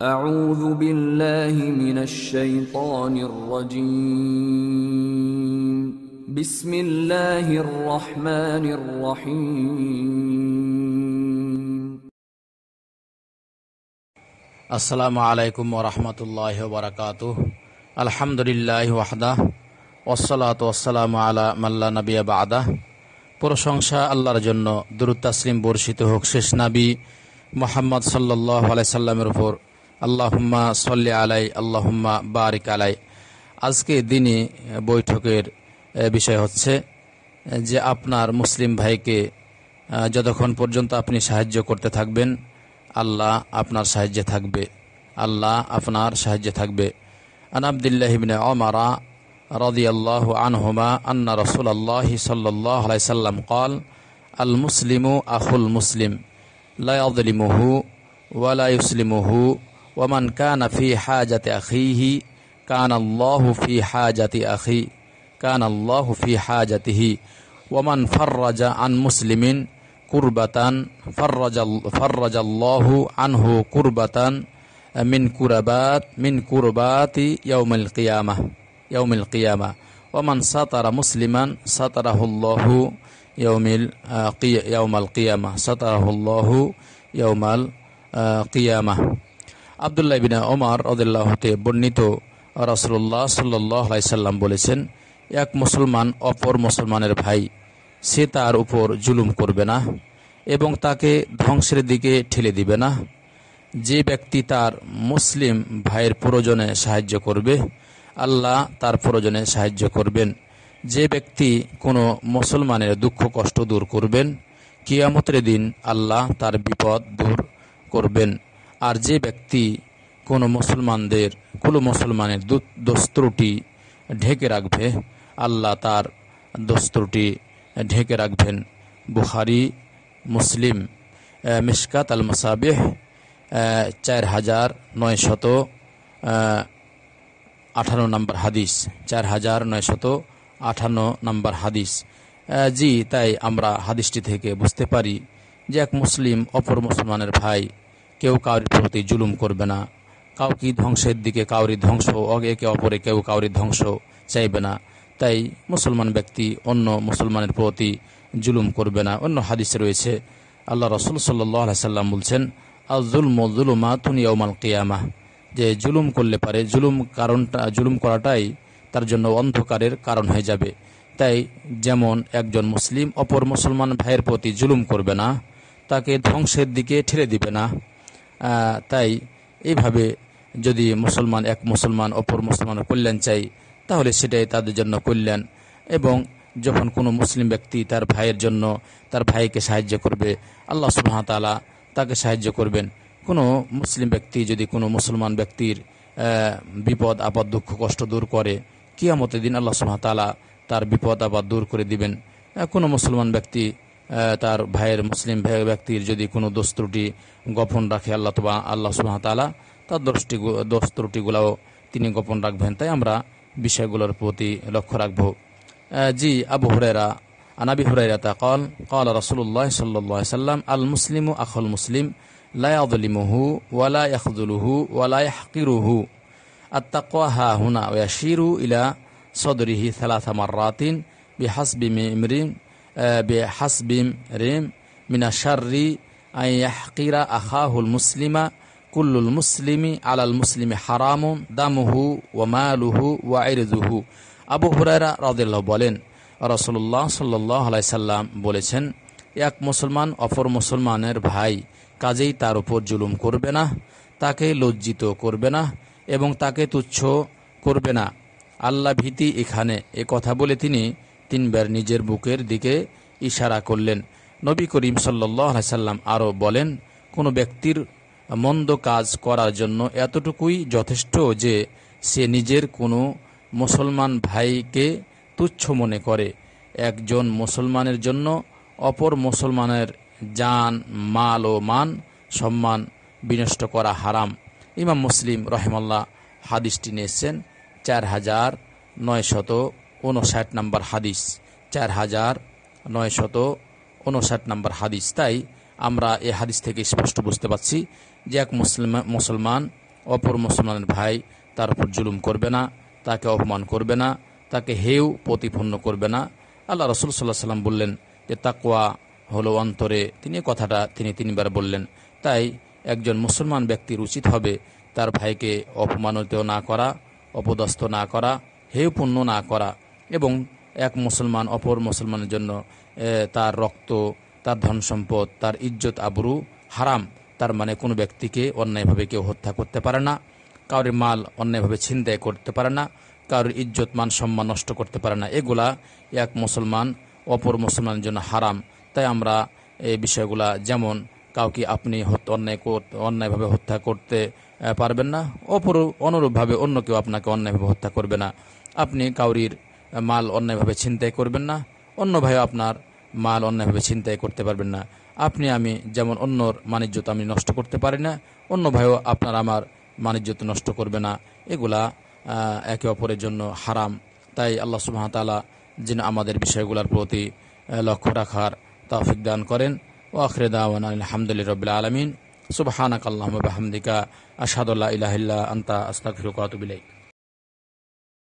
أعوذ بالله من الشيطان الرجيم بسم الله الرحمن الرحيم السلام عليكم ورحمة الله وبركاته الحمد لله وحده والصلاة والسلام على من لا نبي بعده প্রশংসা আল্লাহর জন্য দুরুদ তাসলিম বর্ষিত হোক শেষ নাবি মোহাম্মদ সাল্লাহ আলাই সাল্লামের উপর আল্লাহম্মা সল্লি আলাই আল্লাহম্মা বারিক আলাই আজকে দিনে বৈঠকের বিষয় হচ্ছে যে আপনার মুসলিম ভাইকে যতক্ষণ পর্যন্ত আপনি সাহায্য করতে থাকবেন আল্লাহ আপনার সাহায্যে থাকবে আল্লাহ আপনার সাহায্যে থাকবে আনাবদুল্লাহিবিন অমারা রদি আল্লাহ আনহুমা আন্না রসুল আল্লাহ সাল্লাই সাল্লাম কল আল قال المسلم মুসলিম المسلم لا ومن كان في حاجة أخيه كان الله في حاجة أخيه كان الله في حاجته ومن فرج عن مسلم كربة فرج فرج الله عنه كربة من كربات من كربات يوم القيامة يوم القيامة ومن ستر مسلما ستره الله يوم آه، يوم القيامة ستره الله يوم القيامة আবদুল্লাহ বিনা ওমার রদুল্লাহ হতে বর্ণিত রাসুল্লাহ সাল্লাহ সাল্লাম বলেছেন এক মুসলমান অপর মুসলমানের ভাই সে তার উপর জুলুম করবে না এবং তাকে ধ্বংসের দিকে ঠেলে দিবে না যে ব্যক্তি তার মুসলিম ভাইয়ের প্রয়োজনে সাহায্য করবে আল্লাহ তার প্রয়োজনে সাহায্য করবেন যে ব্যক্তি কোনো মুসলমানের দুঃখ কষ্ট দূর করবেন কিয়ামতের দিন আল্লাহ তার বিপদ দূর করবেন আর যে ব্যক্তি কোনো মুসলমানদের কোনো মুসলমানের দোস্ত্রটি ঢেকে রাখবে আল্লাহ তার দোস্ত্রটি ঢেকে রাখবেন বুহারি মুসলিম মিসকাত আল মুসাবেহ চার হাজার নয় শত আঠানো নম্বর হাদিস চার হাজার নয় শত আঠানো নম্বর হাদিস জি তাই আমরা হাদিসটি থেকে বুঝতে পারি যে এক মুসলিম অপর মুসলমানের ভাই কেউ কাউরির প্রতি জুলুম করবে না কাউ কি ধ্বংসের দিকে কাউরি ধ্বংস একে অপরে কেউ কাউরি ধ্বংস চাইবে না তাই মুসলমান ব্যক্তি অন্য মুসলমানের প্রতি জুলুম করবে না অন্য হাদিসে রয়েছে আল্লাহ রসুল সাল্লাহ সাল্লাম বলছেন আজুল মজুলুমা তুনিয়মাল কেয়ামা যে জুলুম করলে পারে জুলুম কারণটা জুলুম করাটাই তার জন্য অন্ধকারের কারণ হয়ে যাবে তাই যেমন একজন মুসলিম অপর মুসলমান ভাইয়ের প্রতি জুলুম করবে না তাকে ধ্বংসের দিকে ঠেলে দিবে না তাই এইভাবে যদি মুসলমান এক মুসলমান অপর মুসলমানের কল্যাণ চাই তাহলে সেটাই তাদের জন্য কল্যাণ এবং যখন কোনো মুসলিম ব্যক্তি তার ভাইয়ের জন্য তার ভাইকে সাহায্য করবে আল্লাহ সুবাহতালা তাকে সাহায্য করবেন কোনো মুসলিম ব্যক্তি যদি কোনো মুসলমান ব্যক্তির বিপদ আপদ দুঃখ কষ্ট দূর করে কিয়ামতের দিন আল্লাহ সুবাহতালা তার বিপদ আপদ দূর করে দিবেন কোনো মুসলমান ব্যক্তি তার ভাইয়ের মুসলিম ভাই ব্যক্তির যদি কোনো দোষ গোপন রাখে আল্লাহ তবা আল্লাহ সুবাহ তালা তার দোষটি দোষ তিনি গোপন রাখবেন তাই আমরা বিষয়গুলোর প্রতি লক্ষ্য রাখব জি আবু হুরেরা আনাবি তা কল কল রসুল্লাহ সাল্লাহ সাল্লাম আল মুসলিম আখল মুসলিম লায়াদলিমুহু ওয়ালা ইয়াখজুলুহু ওয়ালা হাকিরুহু আত্তাকোয়া হা হুনা ওয়া শিরু ইলা সদরিহি সালাথা বিহাস বিহাসবি ইমরিন বেহাসবিম রেম মিনা শার্রি আইয়াহকিরা আখাহুল মুসলিমা কুল্লুল মুসলিমি আলাল মুসলিমি হারামুন দামুহু ওয়ামালুহু ওয়াইরজুহু আবু হুরায়রা রদেল্লাহ বলেন রসল্লাহ সাল্লাহ সাল্লাম বলেছেন এক মুসলমান অপর মুসলমানের ভাই কাজেই তার উপর জুলুম করবে না তাকে লজ্জিত করবে না এবং তাকে তুচ্ছ করবে না আল্লাহ ভীতি এখানে এ কথা বলে তিনি তিনবার নিজের বুকের দিকে ইশারা করলেন নবী করিম সাল্লাহ সাল্লাম আরও বলেন কোনো ব্যক্তির মন্দ কাজ করার জন্য এতটুকুই যথেষ্ট যে সে নিজের কোনো মুসলমান ভাইকে তুচ্ছ মনে করে একজন মুসলমানের জন্য অপর মুসলমানের যান মাল ও মান সম্মান বিনষ্ট করা হারাম ইমাম মুসলিম রহেমাল্লাহ হাদিসটি নিয়েছেন চার হাজার নয়শত উনষাট নম্বর হাদিস চার হাজার নয়শত উনষাট নম্বর হাদিস তাই আমরা এ হাদিস থেকে স্পষ্ট বুঝতে পারছি যে এক মুসলিম মুসলমান অপর মুসলমানের ভাই তার উপর জুলুম করবে না তাকে অপমান করবে না তাকে হেউ প্রতিপন্ন করবে না আল্লাহ রসুল সাল্লাহ সাল্লাম বললেন যে তাকুয়া হলো অন্তরে তিনি কথাটা তিনি তিনবার বললেন তাই একজন মুসলমান ব্যক্তির উচিত হবে তার ভাইকে অপমানিত না করা অপদস্থ না করা হেউপূর্ণ না করা এবং এক মুসলমান অপর মুসলমানের জন্য তার রক্ত তার ধন সম্পদ তার ইজ্জত আবরু হারাম তার মানে কোনো ব্যক্তিকে অন্যায়ভাবে কেউ হত্যা করতে পারে না কারোর মাল অন্যায়ভাবে ছিনতাই করতে পারে না কারোর ইজ্জত মান সম্মান নষ্ট করতে পারে না এগুলা এক মুসলমান অপর মুসলমানের জন্য হারাম তাই আমরা এই বিষয়গুলা যেমন কাউকে আপনি অন্যায় অন্যায়ভাবে হত্যা করতে পারবেন না অপর অনুরূপভাবে অন্য কেউ আপনাকে অন্যায়ভাবে হত্যা করবে না আপনি কাউরির মাল অন্যায়ভাবে ছিনতাই করবেন না অন্য ভাইও আপনার মাল অন্যায়ভাবে ছিনতাই করতে পারবেন না আপনি আমি যেমন অন্যর মানিজ্যত আমি নষ্ট করতে পারি না অন্য ভাইও আপনার আমার মানিজ্যত নষ্ট করবে না এগুলা একে অপরের জন্য হারাম তাই আল্লাহ সুবাহতালা যেন আমাদের বিষয়গুলোর প্রতি লক্ষ্য রাখার তাফিক দান করেন ও দাওয়ান আলহামদুলিল্লা রবিল আলমিন সুবাহানাক আল্লাহ আসাদুল্লাহ ইলাহিল্লা আন্তা আস্তাক ফিরুকাতুবিলাই